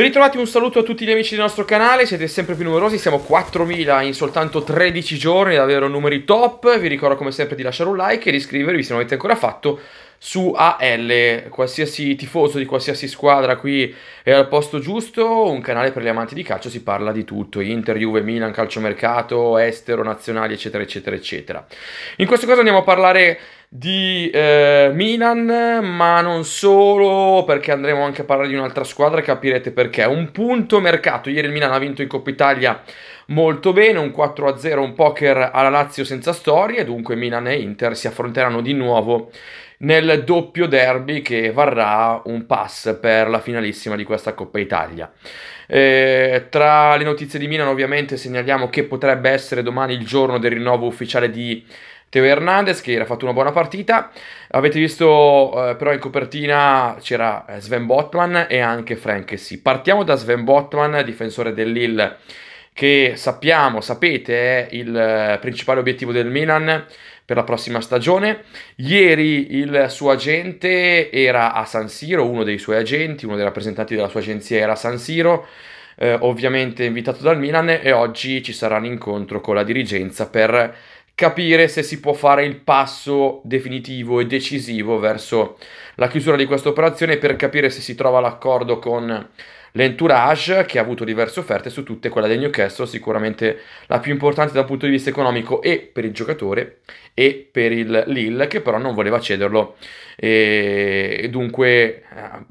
Ben ritrovati, un saluto a tutti gli amici del nostro canale, siete sempre più numerosi, siamo 4.000 in soltanto 13 giorni, davvero numeri top, vi ricordo come sempre di lasciare un like e di iscrivervi se non avete ancora fatto su AL, qualsiasi tifoso di qualsiasi squadra qui è al posto giusto, un canale per gli amanti di calcio, si parla di tutto, Inter, Juve, Milan, calciomercato, estero, nazionali, eccetera, eccetera, eccetera. In questo caso andiamo a parlare di eh, Milan, ma non solo, perché andremo anche a parlare di un'altra squadra, capirete perché. Un punto mercato, ieri il Milan ha vinto in Coppa Italia molto bene, un 4-0, un poker alla Lazio senza storie, dunque Milan e Inter si affronteranno di nuovo nel doppio derby che varrà un pass per la finalissima di questa Coppa Italia. Eh, tra le notizie di Milano ovviamente segnaliamo che potrebbe essere domani il giorno del rinnovo ufficiale di Teo Hernandez che era fatto una buona partita. Avete visto eh, però in copertina c'era eh, Sven Botman e anche Frank Sì. Partiamo da Sven Botman, difensore dell'Ill che sappiamo, sapete, è il eh, principale obiettivo del Milan per la prossima stagione. Ieri il suo agente era a San Siro, uno dei suoi agenti, uno dei rappresentanti della sua agenzia era a San Siro, eh, ovviamente invitato dal Milan e oggi ci sarà un incontro con la dirigenza per capire se si può fare il passo definitivo e decisivo verso la chiusura di questa operazione per capire se si trova l'accordo con l'entourage che ha avuto diverse offerte su tutte, quella del Newcastle sicuramente la più importante dal punto di vista economico e per il giocatore e per il Lille che però non voleva cederlo e dunque eh,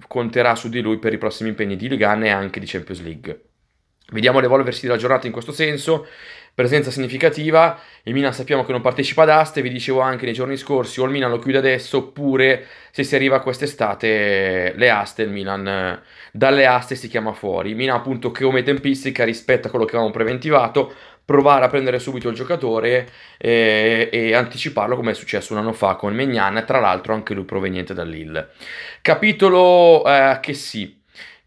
conterà su di lui per i prossimi impegni di Ligan e anche di Champions League. Vediamo l'evolversi della giornata in questo senso presenza significativa, il Milan sappiamo che non partecipa ad Aste, vi dicevo anche nei giorni scorsi, o il Milan lo chiude adesso, oppure se si arriva quest'estate le Aste, il Milan dalle Aste si chiama fuori. Il Milan appunto che come tempistica rispetto a quello che avevamo preventivato, provare a prendere subito il giocatore e, e anticiparlo come è successo un anno fa con Megnan, tra l'altro anche lui proveniente dall'Ill. Capitolo eh, che sì,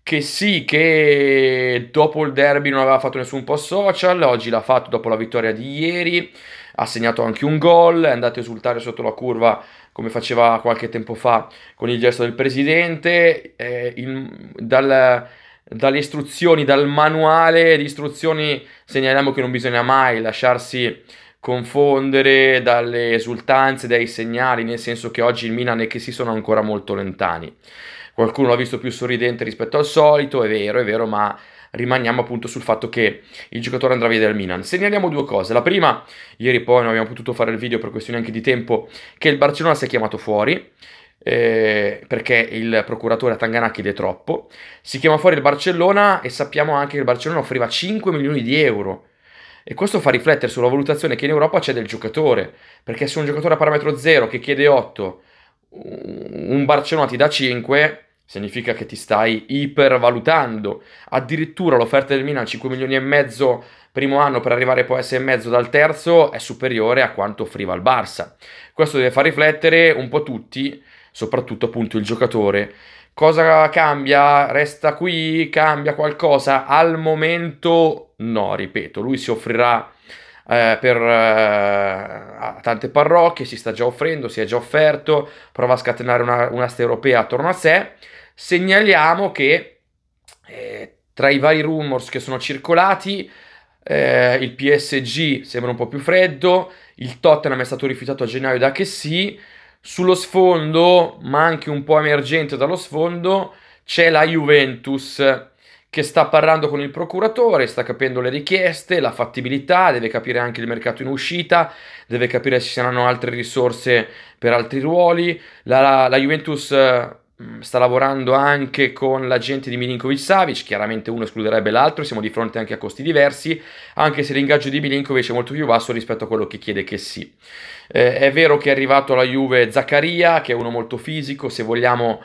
che sì, che dopo il derby non aveva fatto nessun post social, oggi l'ha fatto dopo la vittoria di ieri, ha segnato anche un gol, è andato a esultare sotto la curva come faceva qualche tempo fa con il gesto del presidente, eh, in, dal, dalle istruzioni, dal manuale di istruzioni segnaliamo che non bisogna mai lasciarsi confondere dalle esultanze, dai segnali, nel senso che oggi il Milan è che si sono ancora molto lontani qualcuno l'ha visto più sorridente rispetto al solito, è vero, è vero, ma rimaniamo appunto sul fatto che il giocatore andrà via dal Milan. Segnaliamo due cose. La prima, ieri poi non abbiamo potuto fare il video per questioni anche di tempo, che il Barcellona si è chiamato fuori. Eh, perché il procuratore Tangana chiede troppo. Si chiama fuori il Barcellona e sappiamo anche che il Barcellona offriva 5 milioni di euro. E questo fa riflettere sulla valutazione che in Europa c'è del giocatore, perché se un giocatore a parametro 0 che chiede 8 un Barcellona ti dà 5 significa che ti stai ipervalutando. Addirittura l'offerta del Milan 5 milioni e mezzo primo anno per arrivare poi a 6 e mezzo dal terzo è superiore a quanto offriva il Barça. Questo deve far riflettere un po' tutti, soprattutto appunto il giocatore. Cosa cambia? Resta qui? Cambia qualcosa? Al momento no, ripeto, lui si offrirà eh, per eh, tante parrocchie, si sta già offrendo, si è già offerto, prova a scatenare una, un'asta europea attorno a sé. Segnaliamo che eh, tra i vari rumors che sono circolati, eh, il PSG sembra un po' più freddo, il Tottenham è stato rifiutato a gennaio da che sì, sullo sfondo, ma anche un po' emergente dallo sfondo, c'è la Juventus che sta parlando con il procuratore, sta capendo le richieste, la fattibilità, deve capire anche il mercato in uscita, deve capire se ci saranno altre risorse per altri ruoli. La, la, la Juventus mm, sta lavorando anche con l'agente di Milinkovic Savic, chiaramente uno escluderebbe l'altro, siamo di fronte anche a costi diversi, anche se l'ingaggio di Milinkovic è molto più basso rispetto a quello che chiede che sì. Eh, è vero che è arrivato alla Juve Zaccaria, che è uno molto fisico, se vogliamo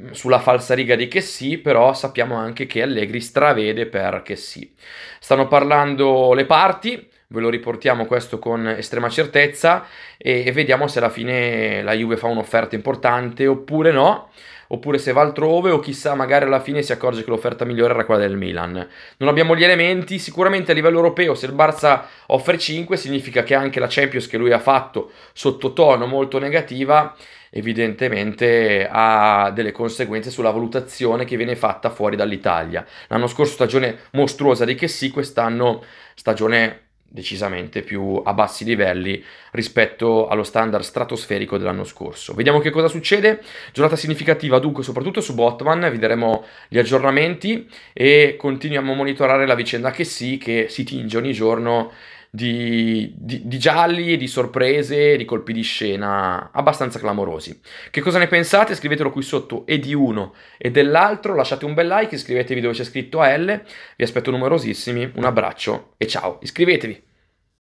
Mm, sulla falsa riga di che sì, però sappiamo anche che Allegri stravede per sì. Stanno parlando le parti, ve lo riportiamo questo con estrema certezza e, e vediamo se alla fine la Juve fa un'offerta importante oppure no oppure se va altrove o chissà magari alla fine si accorge che l'offerta migliore era quella del Milan. Non abbiamo gli elementi, sicuramente a livello europeo se il Barça offre 5 significa che anche la Champions che lui ha fatto sotto tono molto negativa evidentemente ha delle conseguenze sulla valutazione che viene fatta fuori dall'Italia. L'anno scorso stagione mostruosa di che Chessy, quest'anno stagione decisamente più a bassi livelli rispetto allo standard stratosferico dell'anno scorso. Vediamo che cosa succede. Giornata significativa dunque soprattutto su Botman, vi daremo gli aggiornamenti e continuiamo a monitorare la vicenda che sì che si tinge ogni giorno di, di, di gialli, di sorprese, di colpi di scena abbastanza clamorosi. Che cosa ne pensate? Scrivetelo qui sotto e di uno e dell'altro, lasciate un bel like, iscrivetevi dove c'è scritto L, vi aspetto numerosissimi, un abbraccio e ciao, iscrivetevi!